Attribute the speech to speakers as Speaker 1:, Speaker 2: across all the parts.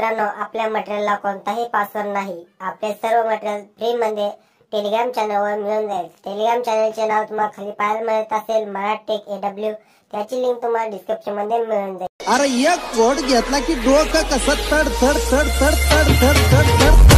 Speaker 1: मित्रांनो आपल्या मटेरियलला कोणताही पासवर्ड नाही आपले सर्व मटेरियल फ्री मध्ये टेलिग्राम चॅनलवर मिळून जाईल टेलिग्राम चॅनलचे नाव तुम्हाला खाली पाहायला मिळत असेल मराठी एडब्ल्यू त्याची लिंक तुम्हाला डिस्क्रिप्शन मध्ये मिळून जाईल अरे एक कोड घेतला की डोकं कसं तड तड तड तड तड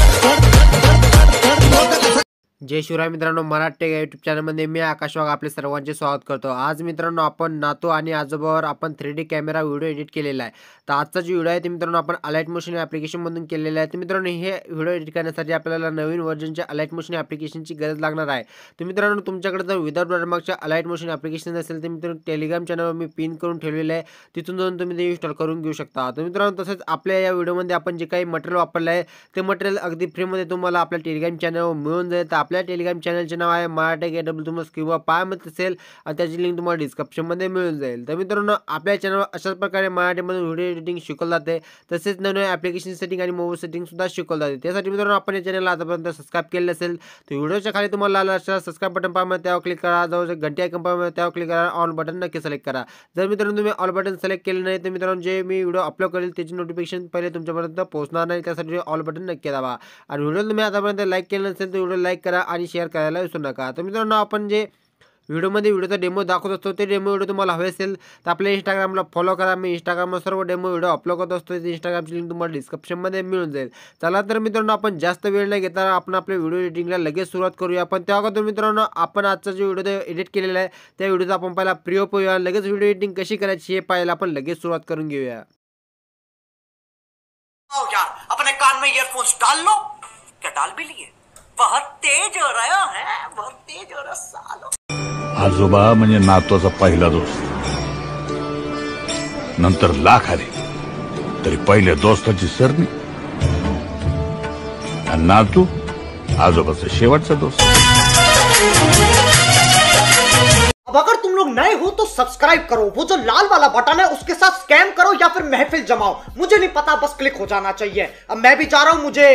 Speaker 1: जय शिवराय मित्रांनो मराठी यूट्यूब युट्यूब चॅनलमध्ये मी आकाशवाग वाघ आपले सर्वांचे स्वागत करतो आज मित्रांनो आपण नातू आणि आजोबावर आपण three D camera video edit केलेला आहे तर आजचा जो व्हिडिओ आहे ते मित्रांनो आपण अलाईट मोशन ॲप्लिकेशनमधून केलेला आहे तर मित्रांनो हे व्हिडिओ एडिट करण्यासाठी आपल्याला नवीन व्हर्जनच्या अलाईट मोशन ॲप्लिकेशनची गरज लागणार आहे तर मित्रांनो तुमच्याकडे जर विदाउट वॉटरमार्कच्या अलाईट मोशन ॲप्लिकेशन असेल तर मित्रांनो टेलिग्राम चॅनलवर मी पिन करून ठेवलेलं आहे तिथून जाऊन तुम्ही ते इन्स्टॉल करून घेऊ शकता तर मित्रांनो तसंच आपल्या या व्हिडिओमध्ये आपण जे काही मटेरियल वापरलं आहे ते मटेरियल अगदी फ्रीमध्ये तुम्हाला आपल्या टेलिग्राम चॅनलवर मिळून जाईल तर आपल्या टेलिग्राम चॅनलचे नाव है मराठा डब्ल्यू तुम्हाला किंवा पाय और लिंक तुम्हारा डिस्क्रिप्शन मे तुम्हाला जाए तो मित्रों अपने चैनल अशा प्रकार अशाच वीडियो मराठीमधून व्हिडिओ एडिटिंग शिकवलं जाते तसेच नवीन ॲप्लिकेशन सेटिंग आणि मोबाईल सेटिंग सुधा शिकल जाते मित्रों अपने चैनल या चॅनलला आतापर्यंत सबस्क्राईब केले असेल तर व्हिडिओच्या खाली तुम्हाला आला अशा बटन पाया त्यावर क्लिक करा जो घंटी आयकन पाहिजे क्लिक करा ऑल बटन नक्की सिलेक्ट करा जर मित्रों तुम्हें ऑल बटन सिलेक्ट के लिए तर मित्रांनो जे मी व्हिडिओ अपलोड करेल त्याची नोटिफिकेशन पहले तुमच्यापर्यंत पोहोचणार नहीं ऑल बटन नक्की दाबा और वीडियो तुम्हें आतापर्यंत लाइक के लिए तर वीडियो लाइक करा आणि शेअर विसरू नका तर मित्रांनो आपण जे व्हिडिओमध्ये व्हिडिओचा डेमो दाखो असतो डेमो वीडियो तुम्हाला हवे असेल तर आपल्या इंस्टाग्रामला फॉलो करा मी इंस्टाग्रामवर सर्व डेमो वीडियो अपलोड करते इंस्टाग्राम इंस्टाग्रामची लिंक डिस्क्रिप्शन डिस्क्रिप्शनमध्ये मिल जाए चला तर मित्रांनो आपण जास्त वेळ नाही घेता आपण आपल्या व्हिडिओ एडिटिंगला लगेच सुरुवात करूया पण त्या अगोदर मित्रांनो आपण आजचा जो व्हिडिओ एडिट के लिए वीडियो व्हिडिओचा आपण पहिला प्रिओ पाहूया लगेच व्हिडिओ एडिटिंग कशी करायची हे पाहायला आपण लगेच सुरुवात करून यार अपने कान में ईयरफोन्स डाल लो क्या डाल भी लिए बहुत तेज हो रहे हो है बहुत तेज हो रहा सालो आजोबा म्हणजे नातवाचा पहिला दोस्त नंतर लाख आले तरी पहिल्या दोस्ताची सरणी आणि नातू आजोबाचा शेवटचा दोस्त अब अगर तुम लोग नए हो तो सब्सक्राइब करो वो जो लाल वाला बटन है उसके साथ स्कैम करो या फिर महफिल जमाओ मुझे नहीं पता बस क्लिक हो जाना चाहिए अब मैं भी जा रहा हूं मुझे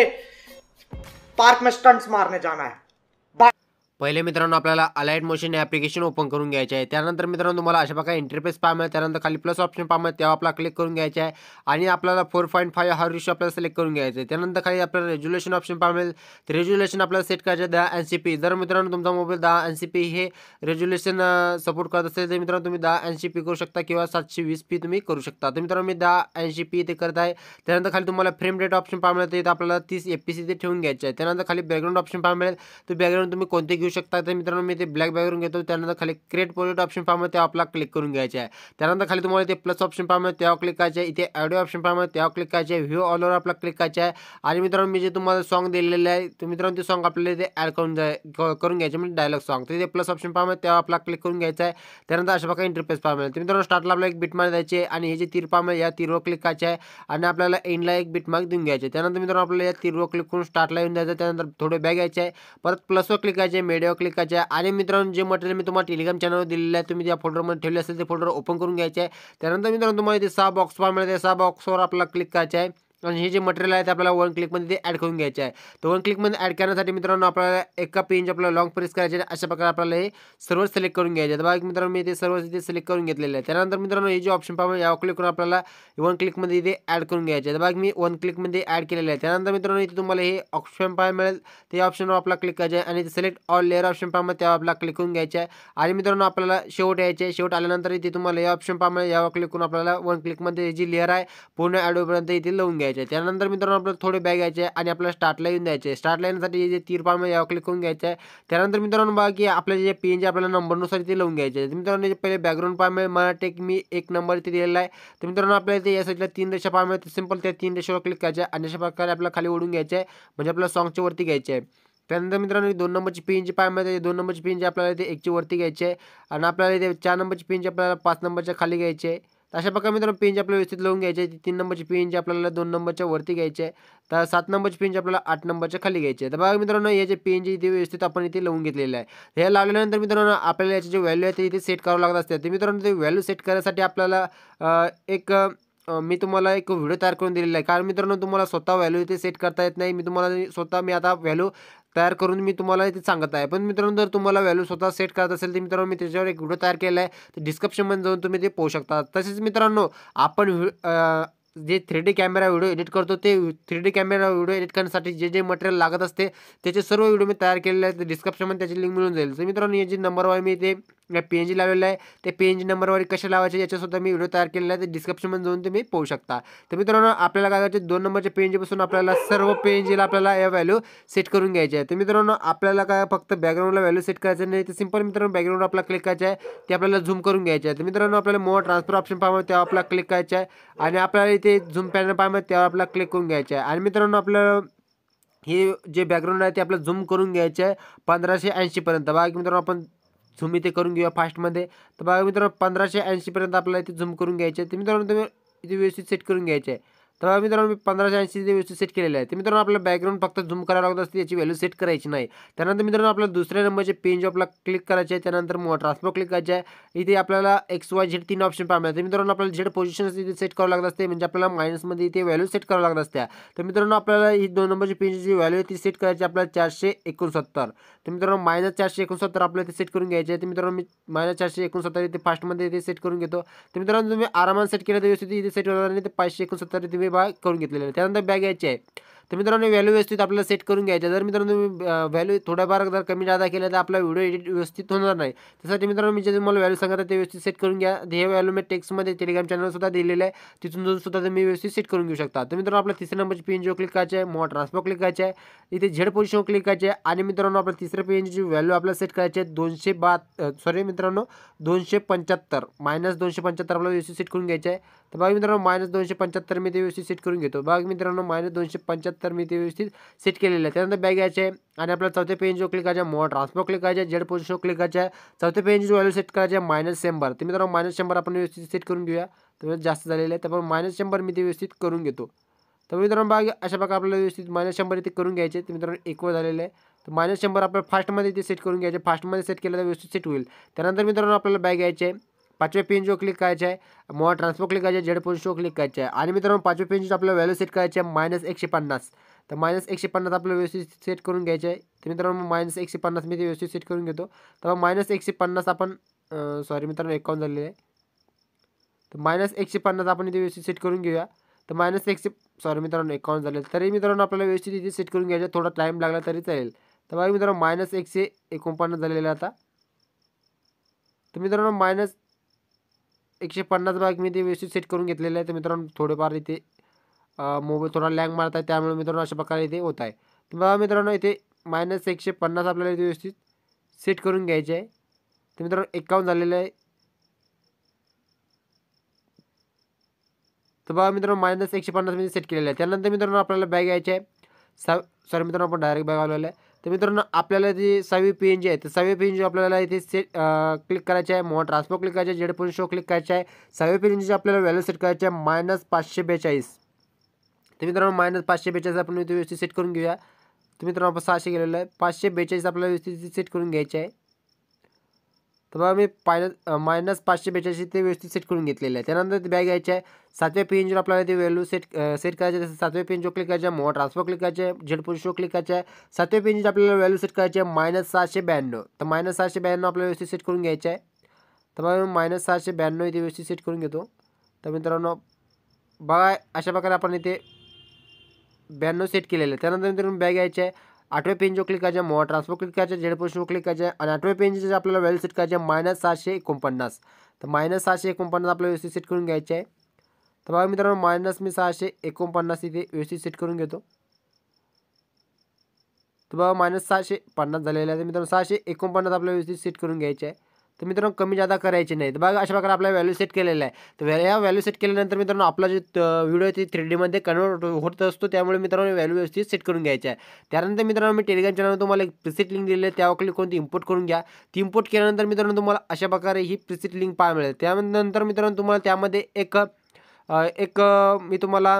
Speaker 1: पार्क में स्टंट्स मारने जाना है पहले मित्रों अपना अलाइट मोशन एप्लिकेशन ओपन करून घ्यायचे आहे त्यानंतर मित्रांनो तुम्हाला अशा प्रकारे इंटरफेस पाम खाली प्लस ऑप्शन पाम तो आप क्लिक करून घ्यायचे आहे आणि फोर पॉइंट फाइव हर रेशो अपना सिलेक्ट करून घ्यायचं आहे खाली आपल्याला रेज्युलेशन ऑप्शन पामेल तो रेज्युलेशन अपना सेट करायचं आहे दहा एन सी पी जर मित्रांनो तुम्हारा मोबाइल दा एन सी पी हे रेज्युलेशन सपोर्ट अं, करत असेल तर मित्रांनो तुम्ही एन सी पी करू शकता किंवा सातशे वीस पी तुम्हें करू शकता तर मित्रांनो दा दहा ऐंशी पी ते करत आहे खाली तुम्हाला फ्रेम रेट ऑप्शन पामेल तो अपना तीस एपीसी पी खाली बैकग्राउंड ऑप्शन पामेल तर बॅकग्राऊंड तुम्ही कोणते घेऊ घेऊ शकता तर मित्रांनो मी ते ब्लॅक बॅगवरून घेतो खाली क्रिएट पोलेट ऑप्शन पाहामध्ये ते आपला क्लिक करून घ्यायचे खाली तुम्हाला प्लस ऑप्शन पाहामध्ये त्यावर क्लिक करायचे आहे इथे ऑप्शन पाहामध्ये त्यावर क्लिक करायचे व्यू व्ह्यू ऑलवर आपला क्लिक करायचे आहे आणि मित्रांनो मी जे सॉन्ग दिलेलं आहे तर मित्रांनो सॉन्ग आपल्याला ते ॲड करून जाय डायलॉग सॉन्ग तो इथे प्लस ऑप्शन पाहामध्ये त्यावर आपला क्लिक करून घ्यायचा अशा प्रकारे इंटरफेस पाहायला तर मित्रांनो स्टार्टला आपल्याला एक बीट मार द्यायचे आणि हे जे तीर पाहायला या तीरवर क्लिक करायचे आहे आणि एंडला एक बीट मार्क देऊन घ्यायचे त्यानंतर मित्रांनो आपल्याला या क्लिक करून स्टार्टला येऊन द्यायचं थोडे बॅग यायचे आहे परत प्लसवर क्लिक करायचे व्हिडिओ क्लिक करायचा आहे आणि मित्रांनो जे मटेरियल मी तुम्हाला टेलिग्राम चॅनलवर दिलेलं आहे तुम्ही ज्या फोल्डरमध्ये ठेवले असेल ते फोल्डर ओपन करून घ्यायचे आहे त्यानंतर मित्रांनो तुम्हाला इथे सहा बॉक्स पाहिजे मिळते सहा बॉक्सवर आपल्याला क्लिक करायचं आहे आणि हे जे मटेरियल आहे ते आपल्याला वन क्लिकमध्ये ते ॲड करून घ्यायचे आहे तर वन क्लिकमध्ये ॲड करण्यासाठी मित्रांनो आपल्याला एका पेंज आपल्याला लॉंग प्रेस करायचे अशा प्रकारे आपल्याला हे सर्व सिलेक्ट करून घ्यायचे आहे बघा मित्रांनो मी ते सर्व इथे सिलेक्ट करून घेतलेले आहे त्यानंतर मित्रांनो हे जे ऑप्शन पाहिजे यावर क्लिक करून आपल्याला वन क्लिकमध्ये इथे ॲड करून घ्यायचे आहे बघा मी वन क्लिकमध्ये ॲड केलेलं आहे त्यानंतर मित्रांनो इथे तुम्हाला हे ऑप्शन पाय मिळेल ते ऑप्शनवर आपला क्लिक करायचं आहे आणि ते सिलेक्ट ऑल लेअर ऑप्शन मग त्यावर आपल्याला क्लिक करून घ्यायचे आहे आणि मित्रांनो आपल्याला शेवट यायचे शेवट आल्यानंतर इथे तुम्हाला हे ऑप्शन पाहायला यावर क्लिक करून आपल्याला वन क्लिकमध्ये जी लेअर आहे पूर्ण ॲडोपर्यंत इथे लावून घ्यायचे घ्यायचे त्यानंतर मित्रांनो थोडे बॅग घ्यायचे आणि आपल्याला स्टार्टला येऊन द्यायचे स्टार्टला येण्यासाठी जे तिरपाळमध्ये यावर क्लिक करून घ्यायचं आहे त्यानंतर मित्रांनो बघा की आपल्या जे पेन जे आपल्याला नंबरनुसार ते लावून घ्यायचे मित्रांनो पहिले बॅकग्राऊंड पाहामध्ये मला टेक मी एक नंबर इथे दिलेला आहे तर मित्रांनो आपल्याला ते या साईडला तीन रेषा पाहामध्ये सिंपल त्या तीन रेषेवर क्लिक करायचे आणि अशा प्रकारे आपल्याला खाली ओढून घ्यायचे आहे म्हणजे आपल्याला वरती घ्यायचे आहे त्यानंतर मित्रांनो दोन नंबरची पिन जी पाहायमध्ये दोन नंबरची पिन जी आपल्याला ते वरती घ्यायची आहे आणि आपल्याला ते चार नंबरची पिन जी आपल्याला पाच नंबरच्या खाली घ्यायची तर अशा प्रकारे मित्रांनो पेंज आपल्याला व्यवस्थित लावून घ्यायचे आहे तीन नंबरची पेंज आपल्याला दोन नंबरच्या वरती घ्यायची आहे तर सात नंबरची पेंज आपल्याला आठ नंबरच्या खाली घ्यायची आहे तर बघा मित्रांनो जे पेंज इथे व्यवस्थित आपण इथे लावून घेतलेले आहे हे लावल्यानंतर मित्रांनो आपल्याला याचे जे व्हॅल्यू आहे ते इथे सेट करावं लागत असते ते मित्रांनो ते व्हॅल्यू सेट करण्यासाठी आपल्याला एक मी तुम्हाला एक व्हिडिओ तयार करून दिलेला आहे कारण मित्रांनो तुम्हाला स्वतः व्हॅल्यू इथे सेट करता येत नाही मी तुम्हाला स्वतः मी आता व्हॅल्यू तयार करून मी तुम्हाला ते सांगत आहे पण मित्रांनो जर तुम्हाला व्हॅल्यू स्वतः सेट करत असेल तर मित्रांनो मी त्याच्यावर एक व्हिडिओ तयार केला आहे तर डिस्क्रिप्शनमध्ये जाऊन तुम्ही ते पाहू शकता तसेच मित्रांनो आपण जे three D camera video edit करतो ते three D camera video edit करण्यासाठी जे जे मटेरियल लागत असते त्याचे सर्व व्हिडिओ मी तयार केलेले आहेत डिस्क्रिप्शनमध्ये त्याची लिंक मिळून जाईल तर मित्रांनो हे जे नंबरवर मी ते पेज लावलेलं आहे ते पेज नंबरवर कसे लावायचे याच्यासुद्धा मी व्हिडिओ तयार केलेला आहे ते डिस्क्रिप्शनमध्ये जाऊन तुम्ही पाहू शकता तर मित्रांनो आपल्याला काय करायचे दोन नंबरच्या पेनजीपासून आपल्याला सर्व पेनजीला आपल्याला या व्हॅल्यू सेट करून घ्यायची आहे तर मित्रांनो आपल्याला काय फक्त बॅकग्राऊंडला व्हॅल्यू सेट करायचं नाही तर सिंपल मित्रांनो बॅकग्राऊंड आपला क्लिक करायचं आहे ते आपल्याला झूम करून घ्यायचं आहे तर मित्रांनो आपल्याला मो ट्रान्सफर ऑप्शन पाहावं तेव्हा आपला क्लिक करायचं आहे आणि आपल्याला इथे झूम पॅनल पाहिजे तेव्हा आपल्याला क्लिक करून घ्यायचं आहे आणि मित्रांनो आपलं हे जे बॅकग्राऊंड आहे ते आपलं झूम करून घ्यायचं आहे पंधराशे ऐंशीपर्यंत बाकी मित्रांनो आपण झूम इथे करून घेऊया फास्टमध्ये तर बघा मित्रांनो पंधराशे ऐंशीपर्यंत आपल्याला इथे झूम करून घ्यायचे तर मित्रांनो तुम्ही इथे व्यवस्थित सेट करून घ्यायचे आहे तर मित्रांनो मी पंधराशे ऐंशी व्यवस्थित सेट केलेले आहे ते मित्रांनो आपल्याला बॅकग्राऊंड फक्त झूम करावं लागत असते याची व्हॅल्यू सेट करायची नाही त्यानंतर मित्रांनो आपल्याला दुसऱ्या नंबरचे पेन आपला क्लिक करायचे आहे त्यानंतर ट्रान्सफर क्लिक करायचे आहे इथे आपल्याला एक्स वाय झेड तीन ऑप्शन पाहायला मिळते मित्रांनो आपल्याला झेड पोझिशन इथे सेट करावं लागत असते म्हणजे आपल्याला मायनसमध्ये इथे व्हॅल्यू सेट करावं लागत असते तर मित्रांनो आपल्याला ही दोन नंबरची पेनची जी व्हॅल्यू आहे ती सेट करायची आपल्याला चारशे एकोणसत्तर तर मित्रांनो मायनस चारशे एकोणसत्तर आपल्याला इथे सेट करून घ्यायचे आहे तर मित्रांनो मी मायनस चारशे एकोणसत्तर इथे फास्टमध्ये इथे सेट करून घेतो तर मित्रांनो तुम्ही आरामात सेट केलं तर व्यवस्थित इथे सेट होणार नाही तर पाचशे एकोणसत्तर इथे विभाग करून घेतलेला आहे त्यानंतर बॅग याची आहे तर मित्रांनो व्यवस्थित आपल्याला सेट करून जर मित्रांनो व्हॅल्यू थोड्याफार जर कमी जादा केल्या तर आपला व्हिडिओ एडिट व्यवस्थित होणार नाही त्यासाठी मित्रांनो मी जे तुम्हाला व्हॅल्यू सांगत आहे ते व्यवस्थित सेट करून घ्या हे व्हॅल्यू मी टेक्स्टमध्ये टेलिग्राम चॅनलसुद्धा दिलेलं आहे तिथून जाऊन सुद्धा तुम्ही व्यवस्थित सेट करून घेऊ शकता तर मित्रांनो आपला तिसऱ्या नंबरची पेन जो क्लिक करायचे आहे मॉ क्लिक करायचे इतने झेड पोझिशन क्लिक करायचे आहे आणि मित्रांनो आपल्या तिसऱ्या पेनची व्हॅल्यू आपल्याला सेट करायची आहे दोनशे सॉरी मित्रों दोनशे पंचहत्तर माइनस दोनशे पंच्याहत्तर आपल्याला व्यवस्थित सेट करून घ्यायचं तर तो बघा मित्रांनो मायनस दोनशे पंच्याहत्तरमध्ये व्यवस्थित सेट करून घेतो बघा मित्रांनो मायनस दोनशे पंच्याहत्तरमध्ये व्यवस्थित सेट केलेलं आहे त्यानंतर बॅग यायचे आहे आणि आपला चौथे पेज जो क्लिक है आहे मोड ट्रान्सफर क्लिक है जेड पोझिशन क्लिक करायचा आहे चौथे पेज जो वैल्यू सेट करायचा आहे मायनस शंभर तर मित्रांनो मायनस शंभर आपण व्यवस्थित सेट करून घेऊया तर जास्त झालेलं आहे त्यामुळे मायनस शंभर व्यवस्थित करून घो तो मित्रों बघा अशा प्रकारे आपल्याला व्यवस्थित माइनस शंबर इतने करून घ्यायचे मित्रों मित्रांनो एकवर तो आहे तर मायनस शंभर आपल्याला फास्टमध्ये इथे सेट करून फास्ट मे सेट केलं व्यवस्थित सेट होईल त्यानंतर अपने आपल्याला बॅग पाचवे પિન जो क्लिक કરે છે મોડ ટ્રાન્સફર ક્લિક કરે છે ઝેડ क्लिक ક્લિक કરે છે आणि मित्रांनो पाचवे पिनची आपल्याला व्हॅल्यू सेट करायची माइनस -150 पन्ना तो माइनस एकशे पन्ना आपल्याला व्यवस्थित सेट करून घ्यायचे आहे तर एकशे पन्ना मी व्यवस्थित सेट करूँ घो तो मायनस एकशे पन्ना अपन अं, सॉरी मित्रों एकावन्न झालेले आहे तर मायनस एकशे पन्नास आपण इथे व्यवस्थित सेट करून घेऊया तर मायनस एकशे सॉरी मित्रों एकावन्न झाले तरी मित्रांनो आपल्याला व्यवस्थित इथे सेट करून घ्यायचं थोडा टाइम लागला तरी चले तो बघा मित्रांनो मायनस एकशे एकोणपन्नास झालेलं आता तो मित्रों माइनस एकशे पन्नास भाग मी ते व्यवस्थित सेट करून घेतलेलं आहे तर मित्रांनो थोडेफार इथे मोबाईल थोडा लँग मारत आहे त्यामुळे मित्रांनो अशा प्रकारे इथे होत आहे तर बघा मित्रांनो इथे मायनस एकशे पन्नास आपल्याला इथे व्यवस्थित सेट करून घ्यायचे आहे तर मित्रांनो एकावन्न झालेलं आहे तर बघा मित्रांनो मायनस एकशे पन्नास मी सेट केलेलं आहे त्यानंतर मित्रांनो आपल्याला बॅग यायची आहे सा सॉरी मित्रांनो आपण डायरेक्ट बॅग आलेलं आहे तर मित्रांनो आपल्याला जी सहावी पी एन जी आहे तर सहावी पी एन जी आपल्याला इथे सेट क्लिक करायचे आहे मोठा ट्रान्सपोर्ट क्लिक करायचे आहे जेड शो क्लिक करायचे आहे सहावी पी एन जीची आपल्याला व्हॅल्यू सेट करायची आहे मायनस पाचशे बेचाळीस तर मित्रांनो मायनस पाचशे बेचाळीस आपण इथे व्यवस्थित सेट करून घेऊया तर मित्रांनो आपण सहाशे गेलेलं आहे पाचशे बेचाळीस आपल्याला व्यवस्थित सेट करून घ्यायचे आहे तर बघा मी पायनस मायनस पाचशे बेचाळीस ते व्यवस्थित सेट करून घेतलेलं आहे त्यानंतर ते बॅग घ्यायची आहे सातव्या एनजीवर आपल्याला ते व्हॅल्यू सेट सेट करायचे तसं सातव्या एनजीवर क्लिक करायचे मोवा ट्रान्सफर क्लिक करायचे झेड पोजिशो क्लिक करायचे आहे पी एनजीवर आपल्याला व्हॅल्यू सेट करायची आहे मायनस सहाशे ब्याण्णव तर मायनस सहाशे ब्याण्णव आपल्याला व्यवस्थित सेट करून घ्यायचे आहे तर बघा मी मायनस सहाशे ब्याण्णव इथे व्यवस्थित सेट करून घेतो तर मित्रांनो बघा अशा प्रकारे आपण इथे ब्याण्णव सेट केलेलं आहे त्यानंतर मित्रांनो बॅग घ्यायची आहे आठवे पेज जो क्लिक करायचे मोठा ट्रान्सफर क्लिक करायचे झेड पोझिशनवर क्लिक करायचे आणि आठवे पेज जे आपल्याला व्हॅल्यू सेट करायचे मायनस सहाशे एकोणपन्नास तर मायनस सहाशे एकोणपन्नास आपल्याला व्यवस्थित सेट करून घ्यायचे आहे तर बघा मित्रांनो मायनस मी सहाशे एकोपन्ना इथे व्यवस्थित सेट करून घेतो तर बघा मायनस सहाशे पन्नास झालेलं आहे तर सहाशे एकोणपन्नास आपल्याला व्यवस्थित सेट करून घ्यायचे तर मित्रांनो कमी जादा करायचे नाही तर बघा अशा प्रकारे आपला व्हॅल्यू सेट केलेला आहे तर या व्हॅल्यू सेट केल्यानंतर मित्रांनो आपला जे व्हिडिओ ते थ्री डीमध्ये कन्वर्ट होत असतो त्यामुळे मित्रांनो व्हॅल्यू व्यवस्थित सेट करून घ्यायचं आहे त्यानंतर मित्रांनो मी टेलिग्राम चॅनलवर तुम्हाला एक प्रिसिट लिंक दिलेली आहे त्यावर क्लिक करून इम्पोर्ट करून घ्या ती इम्पोर्ट केल्यानंतर मित्रांनो तुम्हाला अशा प्रकारे ही प्रिसिट लिंक पाहायला मिळेल त्यानंतर मित्रांनो तुम्हाला त्यामध्ये एक एक मी तुम्हाला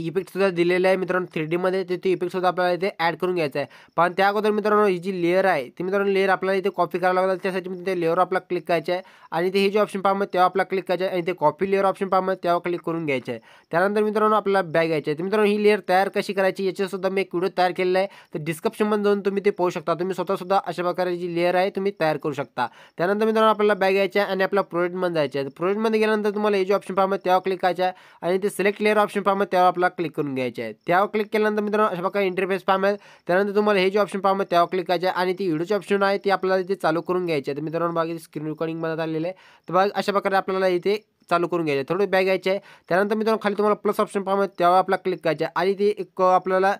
Speaker 1: इफेक्ट सुधा दिल्ली है मित्रों थ्री डी ते तो इफेक्ट सुधा अपना इतने ऐड घ्यायचं आहे पण त्या अगोदर मित्रांनो ही जी लेअर आहे ती मित्रांनो लेअर आपल्याला इथे कॉपी करायला लागेल त्यासाठी मी ते लेअर क्लिक करायचं आहे हे जे ऑप्शन पाहमध्ये तेव्हा आपला क्लिक कराएँ आहे आणि कॉपी लेअर ऑप्शन पाहमध्ये तेव्हा क्लिक करून घ्यायचं आहे त्यानंतर मित्रांनो आपल्याला बॅग घ्यायचं आहे तर मित्रांनो ही लेअर तयार कशी करायची याच्यासुद्धा मी एक व्हिडिओ तयार केलेला आहे तर डिस्क्रिप्शनमध्ये जाऊन तुम्हें ते पाहू शकता तुम्ही स्वतःसुद्धा अशा प्रकार जी लेयर है तुम्हें तैयार करू शकता त्यानंतर मित्रांनो आपल्याला है अपना आहे में जाए प्रोडक्टमध्ये जायचं आहे प्रोडक्टमध्ये गेल्यानंतर तुम्हाला ऑप्शन पाहमध्ये तेव्हा क्लिक करायचं आहे आणि ते सिलेक्ट लेअर ऑप्शन पाहमध्ये तेव्हा आपला ऑप्शनला क्लिक करून घ्यायचे क्लिक केल्यानंतर मित्रांनो अशा प्रकारे इंटरफेस पाहणार आहेत हे जे ऑप्शन पाहणार त्यावर क्लिक करायचे आहे आणि ती व्हिडिओचे ऑप्शन है ते आपल्याला इतने चालू करून घ्यायचे आहे बाकी स्क्रीन रिकॉर्डिंग बनत आलेले आहे तर अशा प्रकार आपल्याला इथे चालू करून घ्यायचे थोडे बॅग घ्यायचे आहे त्यानंतर खाली तुम्हारा प्लस ऑप्शन पाहणार त्यावर आपला क्लिक करायचे आणि ते एक अं, आपल्याला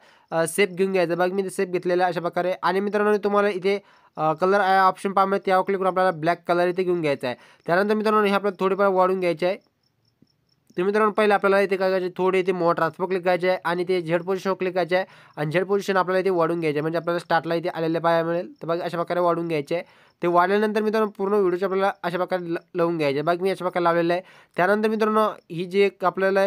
Speaker 1: सेप अं, घून घ्यायचं बघ मी ते सेप घेतलेला अशा प्रकारे आणि मित्रांनो कलर ऑप्शन पाहणार क्लिक करून आपल्याला ब्लॅक कलर इतने घून घ्यायचा आहे त्यानंतर मित्रांनो हे आपल्याला थोडेफार वाढून घ्यायचे तर मित्रांनो पहिले आपल्याला इथे काय करायचे थोडे इथे मोठा ट्रान्सफर क्लिक करायचे आहे आणि ते झेड पोझिशन क्लिक करायचे आहे आणि झेड पोझिशन आपल्याला इथे वाढून घ्यायचे म्हणजे आपल्याला स्टार्टला इथे आलेले पाया मिळेल तर बाकी अशा प्रकारे वाढून घ्यायचे आहे ते वाढल्यानंतर मित्रांनो पूर्ण व्हिडिओचे आपल्याला अशा प्रकारे लावून घ्यायचे बाकी मी अशा प्रकारे लावलेलं आहे त्यानंतर मित्रांनो ही जी एक आपल्याला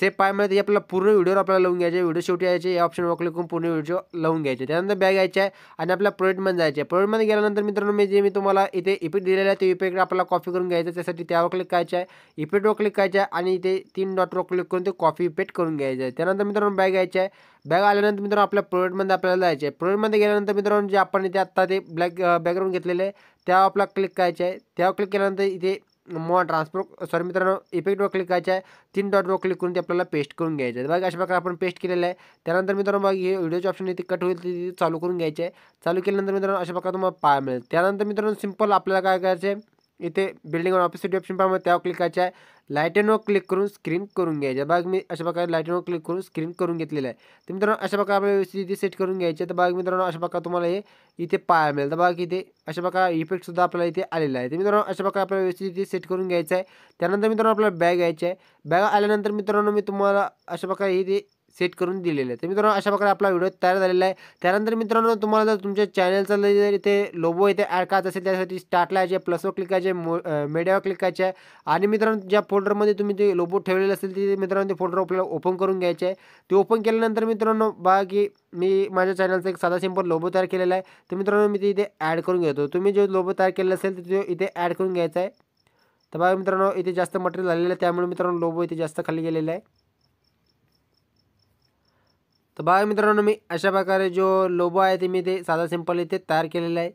Speaker 1: सेफ पायमध्ये आपल्याला पूर्ण व्हिडिओवर आपल्याला लावून घ्यायचे व्हिडिओ शेवटी यायचे या ऑप्शनवर क्लिक करून पूर्ण व्हिडिओ लावून घ्यायचे त्यानंतर बॅग यायचे आहे आणि आपल्या प्रोडक्टमध्ये जायचे आहे प्रोडक्टमध्ये गेल्यानंतर मित्रांनो मी जे मी तुम्हाला इथे इफेक्ट दिलेलं आहे ते इपिट आपल्याला कॉपी करून घ्यायचं त्यासाठी त्यावर क्लिक करायचं आहे इपिटवर क्लिक करायचं आहे आणि इथे तीन डॉटवर क्लिक करून ते कॉपी पेस्ट करून घ्यायचं आहे त्यानंतर मित्रांनो बॅग यायचे आहे बॅग आल्यानंतर मित्रांनो आपल्या प्रोडक्टमध्ये आपल्याला जायचे आहे प्रोडक्टमध्ये गेल्यानंतर मित्रांनो जे आपण इथे आत्ता ते ब्लॅक बॅकग्राऊंड घेतलेले आहे त्यावर आपल्याला क्लिक करायचे आहे त्यावर क्लिक केल्यानंतर इथे मॉ ट्रान्सफर सॉरी मित्रों इफेक्ट क्लिक करायचं तीन डॉट डॉटवर क्लिक करून अपना पेस्ट करून घ्यायचं आहे बघा अशा प्रकारे आपण पेस्ट के लिए त्यानंतर मित्रांनो बघा हे ऑप्शन इथे कट होईल चालू करून घ्यायचे चालू के मित्रों अशा प्रकार तुम्हारा पाया मिले त्यानंतर मित्रांनो सिंपल आपल्याला काय करायचं इथे बिल्डिंग ऑन ऑपोजिट ऑप्शन पहा त्यावर क्लिक करायचं आहे लायटनवर क्लिक करून स्क्रीन करून घ्यायचं बाग मी अशा प्रकारे लायटनवर क्लिक करून स्क्रीन करून घेतलेलं आहे तर मित्रांनो अशा प्रकारे आपल्या व्यवस्थित इथे सेट करून घ्यायचे तर बाग मित्रांनो अशा प्रकारे तुम्हाला हे इथे पाहायला मिळेल तर बाग इथे अशा प्रकारे इफेक्टसुद्धा आपल्याला इथे आलेला आहे तर मित्रांनो अशा प्रकारे आपल्या व्यवस्थित इथे सेट करून घ्यायचं आहे त्यानंतर मित्रांनो आपल्याला बॅग घ्यायची आहे बॅग आल्यानंतर मित्रांनो मी तुम्हाला अशा प्रकारे इथे सेट करून दिलेले तो तर अशा प्रकार अपना वीडियो तैयार है कनर मित्रों तुम्हारा जो जर चैनल इतने लोबो इतने ऐड करायचं स्टार्ट त्यासाठी स्टार्टला यायचे प्लसवर क्लिक करायचे मो मीडियावर क्लिक करायचे मित्रों आणि फोल्डर में तुम्हें जो ते लोबो ठेवलेले फोल्डर अपने ओपन करून घ्यायचे आहे ते ओपन केल्यानंतर मित्रांनो बघा की मी माझ्या चॅनलचा एक साधा सिंपल लोबो तैयार के लिए तर मित्रांनो मी ते इथे ॲड करून घेतो जो लोबो तयार केलेला असेल तो इथे ॲड करून घ्यायचा आहे तर बघा मित्रांनो जास्त मटेरियल झालेलं आहे त्यामुळे लोबो इतने जास्त खाली गेलेला तर बघा मित्रांनो मी अशा प्रकारे जो लोबो आहे ते मी ते साधा सिंपल इथे तयार केलेलं आहे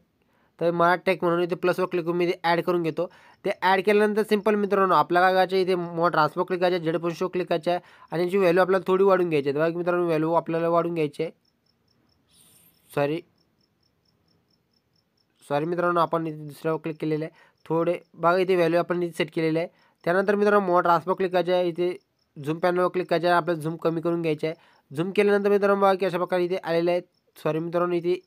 Speaker 1: तर मला टॅक म्हणून इथे प्लसवर क्लिक करून मी ते ॲड करून घेतो ते ॲड केल्यानंतर सिंपल मित्रांनो आपला काय करायचं इथे मग ट्रान्सफर क्लिक करायचे जेड शो क्लिक आणि जी व्हॅल्यू आपल्याला थोडी वाढून घ्यायची आहे बघा मित्रांनो व्हॅल्यू आपल्याला वाढून घ्यायची आहे सॉरी सॉरी मित्रांनो आपण इथे दुसऱ्यावर क्लिक केलेलं आहे थोडे बघा इथे व्हॅल्यू आपण इथे सेट केलेलं आहे त्यानंतर मित्रांनो मोठा ट्रान्सफर क्लिक आहे इथे झूम पॅनलवर क्लिक करायचे आहे आपल्याला झूम कमी करून घ्यायची आहे झूम के मित्रांनो बघा की अशा प्रकार इतने आलेले आहेत सॉरी मित्रांनो इथे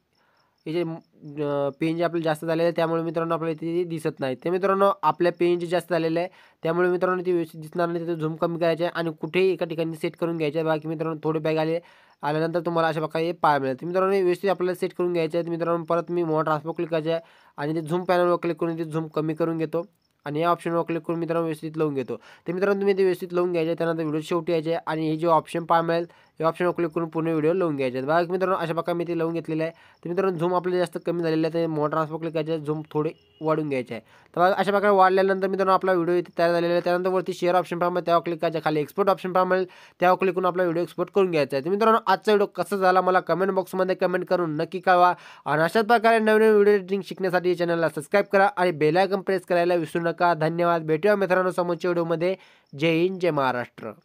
Speaker 1: पेन पेंज आपले जास्त झालेले आहे त्यामुळे मित्रांनो आपल्याला इथे दिसत नाही ते मित्रांनो आपल्या पेंज जास्त है तो त्यामुळे मित्रांनो ते व्यवस्थित दिना नहीं तिथे झूम कमी करायचे आणि कुठेही एका ठिकाणी सेट करून बाकी मित्रों थोडे बॅग आले आल्यानंतर तुम्हाला अशा प्रकारे पाय मिळेल मित्रांनो व्यवस्थित अपने सेट करून घ्यायचे आहेत मित्रांनो परत मी मोठा क्लिक करायचे आहे आणि पैनल झूम क्लिक करून ते झूम कमी करून घेतो आणि या क्लिक कर मित्रों व्यवस्थित लावून घेतो तो मित्रों तुम्हें व्यवस्थित लवन घ्यायचे त्यानंतर व्हिडिओ शेवटी यायचे आणि जो ऑप्शन पाय मिले या ऑप्शनवर क्लिक करून पूर्ण व्हिडिओ लावून घ्यायचे बाकी मित्रों अशा प्रकार मी ते लावून घेतलेलं आहे तर मित्रांनो जास्त कमी झालेला आहे तर मोठा क्लिक करायचे झूम थोडे वाढून घ्यायचे तो तर अशा प्रकार वाढल्यानंतर मित्रांनो आपला व्हिडिओ इथे तयार झालेला आहे त्यानंतर वरती शेअर ऑप्शन प्रमाणे त्यावर क्लिक करायचं खाली एक्सपोर्ट ऑप्शन प्रमाणे त्यावर क्लिक करून आपला व्हिडिओ एक्सपोर्ट करून घ्यायचा आहे तर मित्रांनो आजचा व्हिडिओ कसा झाला मला कमेंट में कमेंट करून नक्की कळवा आणि अशाच प्रकारे नवीन वीडियो एडिटिंग शिकण्यासाठी चॅनलला सब्सक्राइब करा आणि बेलायकन प्रेस करायला विसरू ना धन्यवाद मित्रों मित्रांनो वीडियो में जय हिंद जय महाराष्ट्र